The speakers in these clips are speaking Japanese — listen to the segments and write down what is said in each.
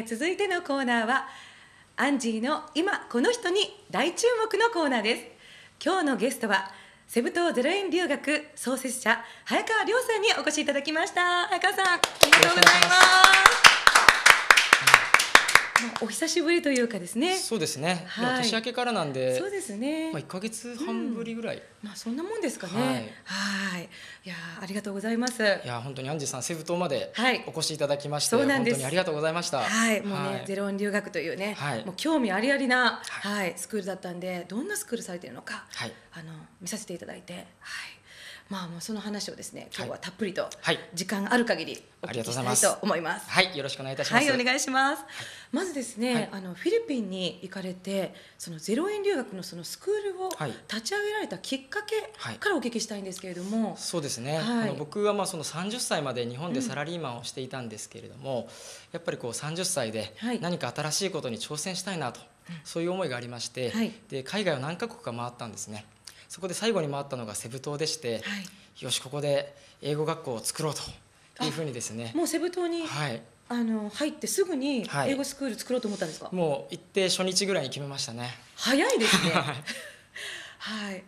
え続いてのコーナーはアンジーの今この人に大注目のコーナーです今日のゲストはセブ島ゼロ円留学創設者早川亮さんにお越しいただきました早川さんありがとうございますお久しぶりというかですね。そうですね。はい、年明けからなんで。そうですね。まあ一ヶ月半ぶりぐらい、うん、まあそんなもんですかね。はい。いやありがとうございます。いや本当にアンジュさんセブ島までお越しいただきまして、はい、本当にありがとうございました。はい。もうね、はい、ゼロ円留学というね、はい、もう興味ありありな、はい、スクールだったんでどんなスクールされてるのか、はい、あの見させていただいて、はい。まあもうその話をですね今日はたっぷりと時間ある限りお聞きしたいと思います。はい、よろしくお願いいたします。はい、お願いします。まずですね、あのフィリピンに行かれてそのゼロ円留学のそのスクールを立ち上げられたきっかけからお聞きしたいんですけれども、そうですね。あの僕はまあその三十歳まで日本でサラリーマンをしていたんですけれども、うん、やっぱりこう三十歳で何か新しいことに挑戦したいなと、そういう思いがありまして、で海外を何カ国か回ったんですね。そこで最後に回ったのがセブ島でして、はい、よしここで英語学校を作ろうというふうにですねもうセブ島に、はい、あの入ってすぐに英語スクール作ろうと思ったんですか、はい、もう行って初日ぐらいに決めましたね早いですねはい、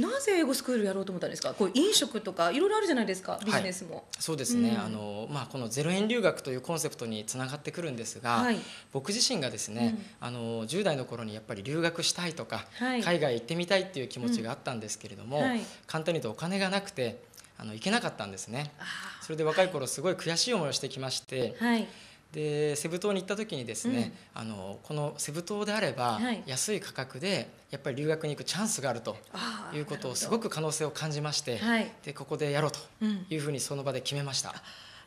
なぜ英語スクールやろうと思ったんですかこう飲食とかいろいろあるじゃないですかビジネスも、はい、そうですね、うん、あのまあ、このゼロ円留学というコンセプトにつながってくるんですが、はい、僕自身がですね、うん、あの10代の頃にやっぱり留学したいとか、はい、海外行ってみたいっていう気持ちがあったんですけれども、うん、簡単に言うとお金がなくてあの行けなかったんですねそれで若い頃すごい悔しい思いをしてきまして、はいでセブ島に行った時にですね、うん、あのこのセブ島であれば、安い価格でやっぱり留学に行くチャンスがあるということをすごく可能性を感じまして、はい、でここでやろうというふうにその場で決めました。うん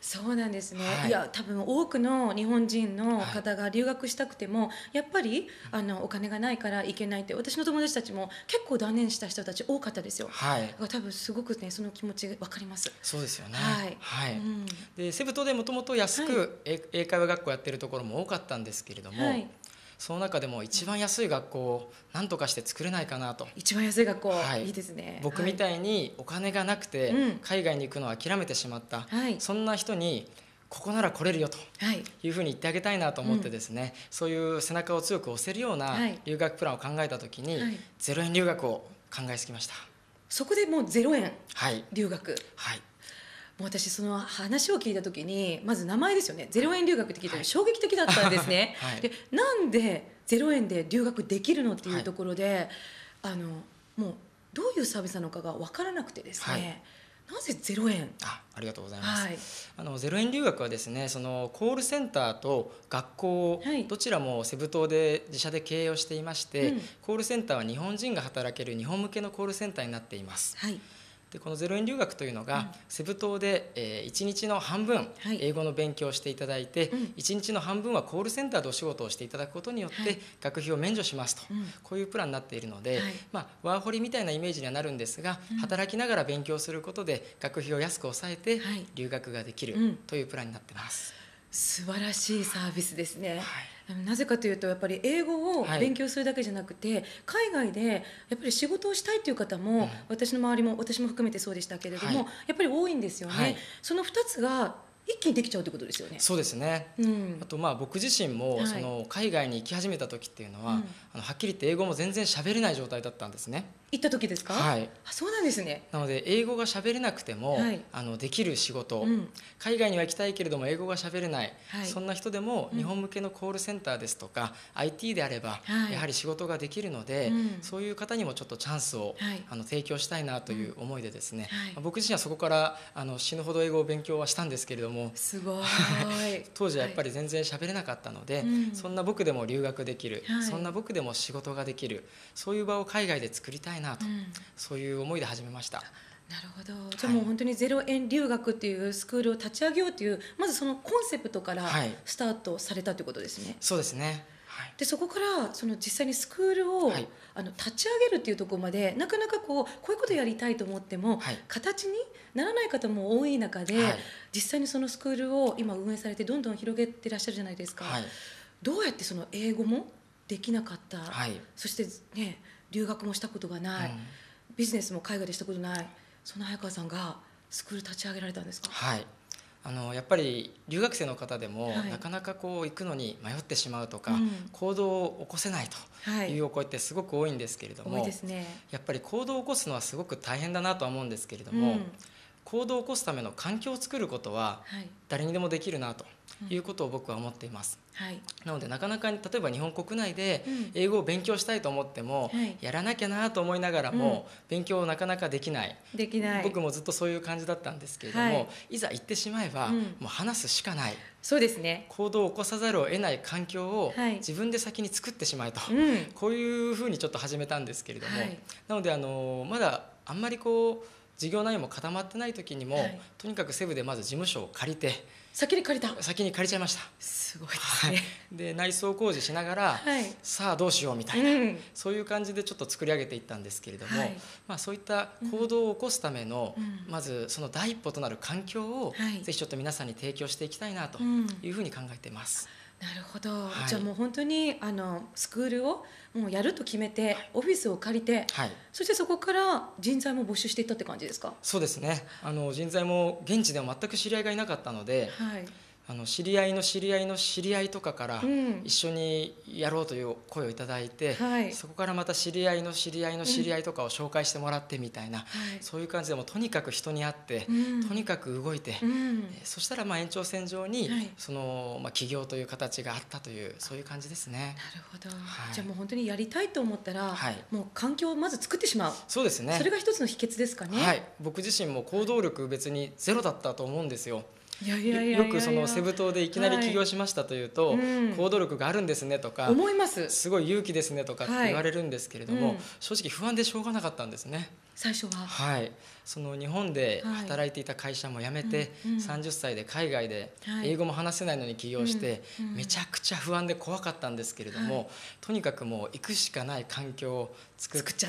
そうなんですね、はい、いや多分多くの日本人の方が留学したくても、はい、やっぱりあのお金がないから行けないって私の友達たちも結構断念した人たち多かったですよ、はい、多分すごくねその気持ち分かりますそうですよねはい、はい、うん、でセブ島でもともと安く英会話学校やってるところも多かったんですけれども、はい、その中でも一番安い学校を何とかして作れないかなと一番安い学校、はい、いいですね僕みたいにお金がなくて海外に行くのを諦めてしまった、はい、そんな人にここなら来れるよというふうに言ってあげたいなと思ってですね、はいうん、そういう背中を強く押せるような留学プランを考えた時に、はい、ゼロ円留学を考えすぎましたそこでもうゼロ円留学、はい、はいう私その話を聞いた時にまず名前ですよね0円留学って聞いたら衝撃的だったんですね。はい、でなんで0円で留学できるのっていうところで、はい、あのもうどういうサービスなのかが分からなくてですね、はいなぜ0円あありがとうございます、はい、あのロ円留学はですねそのコールセンターと学校、どちらもセブ島で自社で経営をしていまして、うん、コールセンターは日本人が働ける日本向けのコールセンターになっています。はいでこのゼロ円留学というのが、うん、セブ島で、えー、1日の半分、英語の勉強をしていただいて、う1日の半分はコールセンターでお仕事をしていただくことによって、はい、学費を免除しますと、うん、こういうプランになっているので、はい、まあ、ワーホリみたいなイメージにはなるんですが、働きながら勉強することで学費を安く抑えて留学ができるというプランになってます。素晴らしいサービスですね、はいなぜかというとやっぱり英語を勉強するだけじゃなくて、はい、海外でやっぱり仕事をしたいという方も、私の周りも私も含めてそうでしたけれども、はい、やっぱり多いんですよね。はい、その2つが一気にできちゃうということですよね。そうですね。うん、あとまあ僕自身もその海外に行き始めた時っていうのは、あのはっきり言って英語も全然喋れない状態だったんですね。行った時ですか、はい、あそうなんですねなので英語がしゃべれなくても、はい、あのできる仕事、うん、海外には行きたいけれども英語がしゃべれない、はい、そんな人でも日本向けのコールセンターですとか、うん、IT であれば、やはり仕事ができるので、そういう方にもちょっとチャンスを、あの提供したいなという思いでですね、僕自身はそこからあの死ぬほど英語を勉強はしたんですけれどもすごい 当時はやっぱり全然しゃべれなかったので、そんな僕でも留学できる、そんな僕でも仕事ができるそういう場を海外で作りたいいなと、うん、そういう思いで始めました。なるほどじゃあもう本当にゼロ円留学っていうスクールを立ち上げようというまずそのコンセプトからスタートされたということですね。はい、そうですねでそこからその実際にスクールを、はい、あの立ち上げるっていうところまでなかなかこうこういうことやりたいと思っても、はい、形にならない方も多い中で、はい、実際にそのスクールを今運営されてどんどん広げてらっしゃるじゃないですか。どうやってその英語もできなかった、はい、そして、ね、留学もしたことがない、ビジネスも海外でしたことないその早川さんがスクール立ち上げられたんですか、はい、あのやっぱり留学生の方でも、はい、なかなかこう行くのに迷ってしまうとか、うん、行動を起こせないというお声ってすごく多いんですけれども、はいね、やっぱり行動を起こすのはすごく大変だなとは思うんですけれども、う行動を起こすための環境を作ることは誰にでもできるなということを僕は思っています。はい、なのでなかなか例えば日本国内で英語を勉強したいと思っても、うん、やらなきゃなと思いながらも、勉強をなかなかできない、うん、できない僕もずっとそういう感じだったんですけれども、はい、いざ行ってしまえば、うん、もう話すしかないそうですね行動を起こさざるを得ない環境を自分で先に作ってしまえと、はい、こういうふうにちょっと始めたんですけれども、はい、なのであのまだあんまりこう事業内容も固まってない時にも、はい、とにかくセブでまず事務所を借りて先に借りた先に借りちゃいましたすごいですね、はい、で内装工事しながら、はい、さあどうしようみたいな、うん、そういう感じでちょっと作り上げていったんですけれども、まあ、そういった行動を起こすための、うん、まずその第一歩となる環境を、ぜひちょっと皆さんに提供していきたいなというふうに考えています。なるほど、はい、じゃあもう本当にあのスクールをもうやると決めて、はい、オフィスを借りて、はい、そしてそこから人材も募集していったって感じですかそうですねあの人材も現地では全く知り合いがいなかったので、はいあの知り合いの知り合いの知り合いとかから一緒にやろうという声を頂いて、うんはい、そこからまた知り合いの知り合いの知り合いとかを紹介してもらってみたいな、うんはい、そういう感じでもとにかく人に会って、うん、とにかく動いて、そしたらまあ延長線上に、はい、そのまあ起業という形があったというそういう感じですね。なるほど、じゃあもう本当にやりたいと思ったら、もう環境をまず作ってしまうそうですねそれが一つの秘訣ですかね。僕自身も行動力別にゼロだったと思うんですよ。よくそのセブ島でいきなり起業しましたというと、はいうん、行動力があるんですねとか思いますすごい勇気ですねとかって言われるんですけれども、はいうん、正直不安でしょうがなかったんですね。最初ははいその日本で働いていた会社も辞めて、はい、30歳で海外で英語も話せないのに起業して、めちゃくちゃ不安で怖かったんですけれども、はい、とにかくもう行くしかない環境を作って事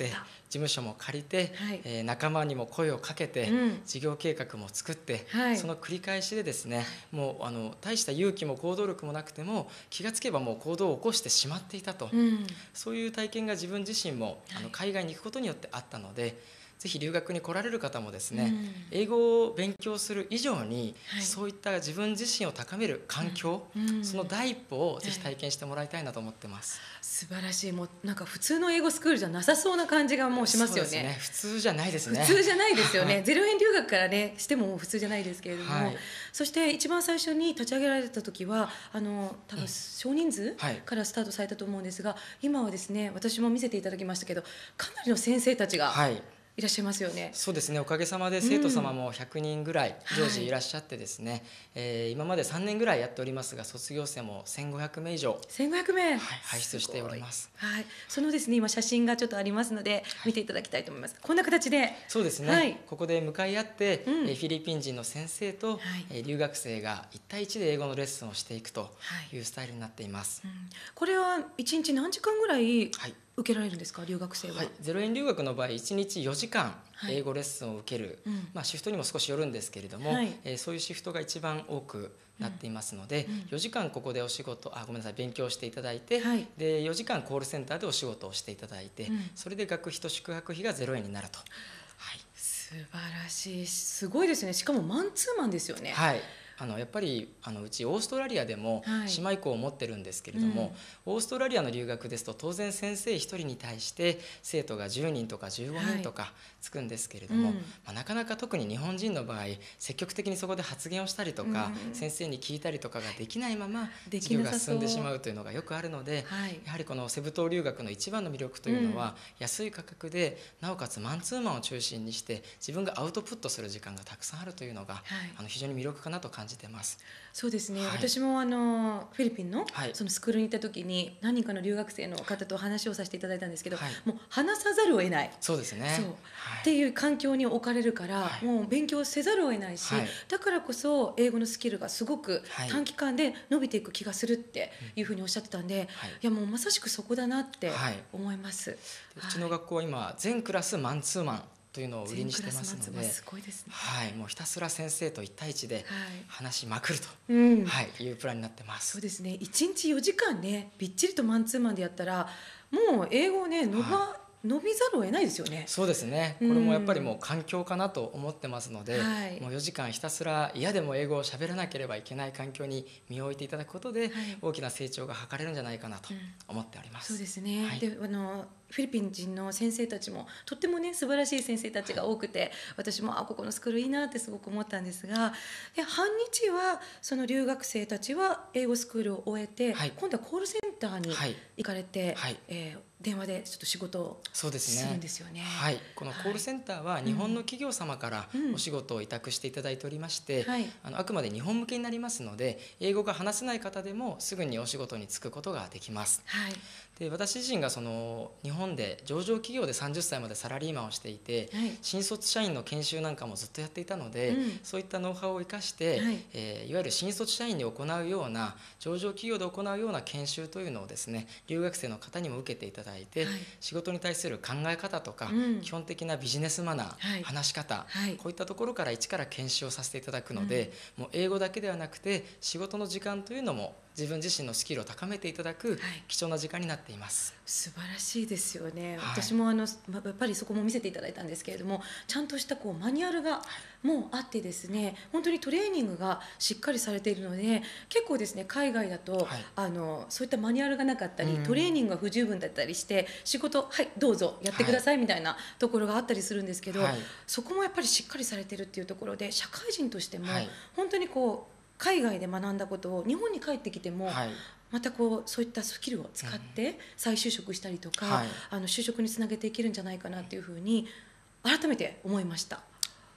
務所も借りて、はい、えー、仲間にも声をかけて、うん、事業計画も作って、はい、その繰り返しでですねもうあの大した勇気も行動力もなくても気がつけばもう行動を起こしてしまっていたと、うん、そういう体験が自分自身も、あの海外に行くことによってあったので。ぜひ留学に来られる方もですね、うん、英語を勉強する以上に、はい、そういった自分自身を高める環境、うんうん、その第一歩をぜひ体験してもらいたいなと思ってます、はい、素晴らしいもうなんか普通の英語スクールじゃなさそうな感じがもうしますよね、ね、普通じゃないですね普通じゃないですよねゼロ円留学からねしても普通じゃないですけれども、はい、そして一番最初に立ち上げられた時はあの多分少人数からスタートされたと思うんですが、今はですね私も見せていただきましたけどかなりの先生たちが、はいいらっしゃいますよね。そうですねおかげさまで生徒様も100人ぐらい常時いらっしゃってですね、うんはい、えー、今まで3年ぐらいやっておりますが卒業生も1500名以上1500名、はい、輩出しておりますはい、そのですね今写真がちょっとありますので見ていただきたいと思います、はい、こんな形でそうですね、はい、ここで向かい合って、うん、フィリピン人の先生と、はい、留学生が1対1で英語のレッスンをしていくというスタイルになっています、うん、これは1日何時間ぐらい受けられるんですか留学生は、はい、0円留学の場合1日4時間英語レッスンを受ける、はいまあ、シフトにも少しよるんですけれども、はい、えー、そういうシフトが一番多くなっていますので、うん、4時間ここでお仕事あごめんなさい勉強していただいて、はい、で4時間コールセンターでお仕事をしていただいて、うん、それで学費と宿泊費が0円になると。はい、素晴らしいすごいですねしかもマンツーマンですよね。はいあのやっぱりあのうちオーストラリアでも姉妹校を持ってるんですけれども、はいうん、オーストラリアの留学ですと当然先生1人に対して生徒が10人とか15人とかつくんですけれども、はいうん、まあ、なかなか特に日本人の場合積極的にそこで発言をしたりとか、うん、先生に聞いたりとかができないまま授業が進んでしまうというのがよくあるので、はい、やはりこのセブ島留学の一番の魅力というのは、安い価格でなおかつマンツーマンを中心にして自分がアウトプットする時間がたくさんあるというのが、あの非常に魅力かなと感じじてます。そうですね、はい、私もあのフィリピンの,、そのスクールに行った時に何人かの留学生の方と話をさせていただいたんですけど、もう話さざるを得ないそうですねっていう環境に置かれるから、もう勉強せざるを得ないし、だからこそ英語のスキルがすごく短期間で伸びていく気がするっていうふうにおっしゃってたんで、い、やもうまさしくそこだなって思います。うちの学校は今全クラスマンツーマンというのを売りにしてますので、はい、もうひたすら先生と一対一で話しまくると、はい、はい、いうプランになってます。そうですね。一日四時間ね、びっちりとマンツーマンでやったら、もう英語ね伸ば、はい伸びざるを得ないですよねそうですねこれもやっぱりもう環境かなと思ってますので、うんはい、もう4時間ひたすら嫌でも英語を喋らなければいけない環境に身を置いていただくことで、はい、大きな成長が図れるんじゃないかなと思っております。うん、そうですね、はい、であのフィリピン人の先生たちもとってもね素晴らしい先生たちが多くて、はい、私もあここのスクールいいなってすごく思ったんですがで半日はその留学生たちは英語スクールを終えて、はい、今度はコールセンターに行かれて、はい、えー電話でちょっと仕事をするんですよね、ね、はい、このコールセンターは日本の企業様からお仕事を委託していただいておりまして、うんうん、あのあくまで日本向けになりますので英語が話せない方でもすぐにお仕事に就くことができます。はい、で私自身がその日本で上場企業で30歳までサラリーマンをしていて、はい、新卒社員の研修なんかもずっとやっていたので、うん、そういったノウハウを生かして、はいえー、いわゆる新卒社員に行うような上場企業で行うような研修というのをですね留学生の方にも受けていただだいて、はい、仕事に対する考え方とか、うん、基本的なビジネスマナー、はい、話し方、はい、こういったところから一から検証させていただくので、うん、もう英語だけではなくて仕事の時間というのも自分自身のスキルを高めていただく貴重な時間になっています、はい、素晴らしいですよね、はい、私もあのやっぱりそこも見せていただいたんですけれどもちゃんとしたこうマニュアルがもうあってですね本当にトレーニングがしっかりされているので結構ですね海外だと、はい、あのそういったマニュアルがなかったり、トレーニングが不十分だったりして仕事はいどうぞやってくださいみたいなところがあったりするんですけど、そこもやっぱりしっかりされてるっていうところで社会人としても本当にこう、海外で学んだことを日本に帰ってきても、はい、またこうそういったスキルを使って再就職したりとか、うんはい、あの就職につなげていけるんじゃないかなっていうふうに改めて思いました。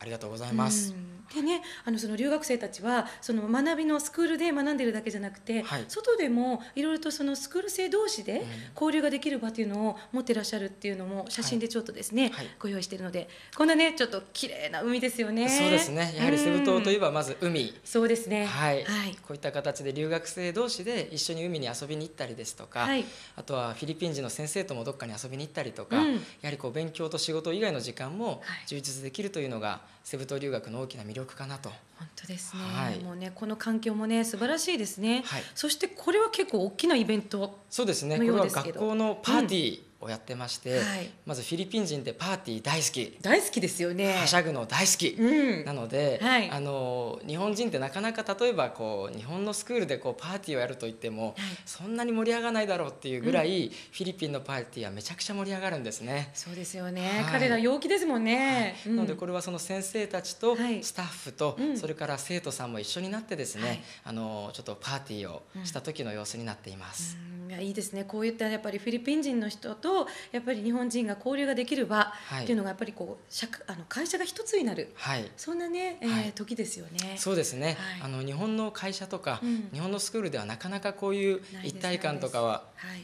ありがとうございます。でね、あのその留学生たちはその学びのスクールで学んでるだけじゃなくて、はい、外でもいろいろとそのスクール生同士で交流ができる場っていうのを持ってらっしゃるっていうのも写真でちょっとですね、はいはい、ご用意しているのでこんなねちょっと綺麗な海ですよねそうですねやはりセブ島といえばまず海そうですねはい、はい。こういった形で留学生同士で一緒に海に遊びに行ったりですとか、はい、あとはフィリピン人の先生ともどっかに遊びに行ったりとか、うん、やはりこう勉強と仕事以外の時間も充実できるというのが、セブ島留学の大きな魅力かなと本当ですね、はい、もうねこの環境もね素晴らしいですね、はい、そしてこれは結構大きなイベントそうですねこれは学校のパーティー、うんをやってまして、はい、まずフィリピン人ってパーティー大好き大好きですよねはしゃぐの大好き、うん、なので、はい、あの日本人ってなかなか例えばこう日本のスクールでこうパーティーをやると言っても、はい、そんなに盛り上がらないだろうっていうぐらい、うん、フィリピンのパーティーはめちゃくちゃ盛り上がるんですねそうですよね、彼ら陽気ですもんね、うん、なのでこれはその先生たちとスタッフと、それから生徒さんも一緒になってですね、あのちょっとパーティーをした時の様子になっています、いやいいですねこういったやっぱりフィリピン人の人ととやっぱり日本人が交流ができる場っていうのがやっぱりこう社あの会社が一つになる、はい、そんなね、えー、時ですよね。そうですね、あの日本の会社とか、うん、日本のスクールではなかなかこういう一体感とかは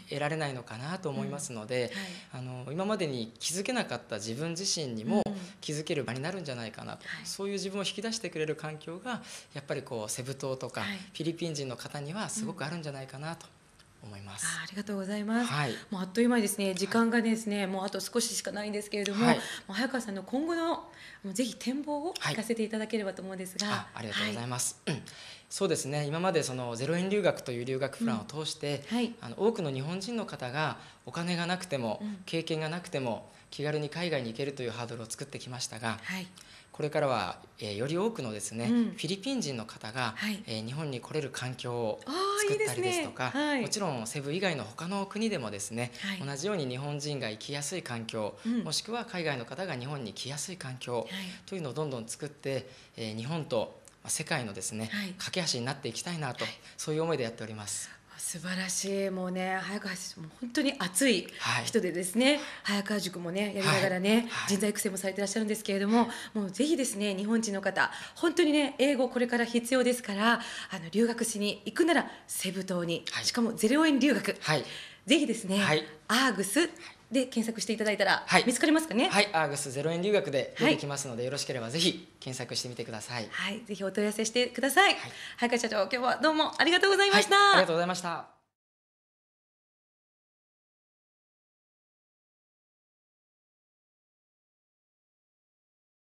得られないのかなと思いますので、あの今までに気づけなかった自分自身にも気づける場になるんじゃないかなと、うん、そういう自分を引き出してくれる環境がやっぱりこうセブ島とか、フィリピン人の方にはすごくあるんじゃないかなと思いますあ。ありがとうございます。はい、もうあっという間ですね。時間がですね、はい、もうあと少ししかないんですけれども、はい、もう早川さんの今後のぜひ展望を聞かせていただければと思うんですが、あありがとうございます。うん、そうですね。今までそのゼロ円留学という留学プランを通して、うん、あの多くの日本人の方がお金がなくても、経験がなくても気軽に海外に行けるというハードルを作ってきましたが、これからは、えー、より多くのですね、うん、フィリピン人の方が、はい、えー、日本に来れる環境を作ったりですとか、ねはい、もちろんセブ以外の他の国でもですね、はい、同じように日本人が行きやすい環境、うん、もしくは海外の方が日本に来やすい環境というのをどんどん作って、えー、日本と世界のですね、架け橋になっていきたいなと、そういう思いでやっております。素晴らしいもうね早川選手も本当に熱い人でですね、はい、早川塾もねやりながらね、はい人材育成もされてらっしゃるんですけれども、もうぜひですね日本人の方本当にね英語これから必要ですからあの留学しに行くならセブ島に、しかもゼロ円留学、ぜひですね、アーグスで検索していただいたら、見つかりますかねはい、アーグスゼロ円留学で出てきますので、よろしければぜひ検索してみてくださいはいぜひお問い合わせしてください、はい、早川社長今日はどうもありがとうございました、ありがとうございました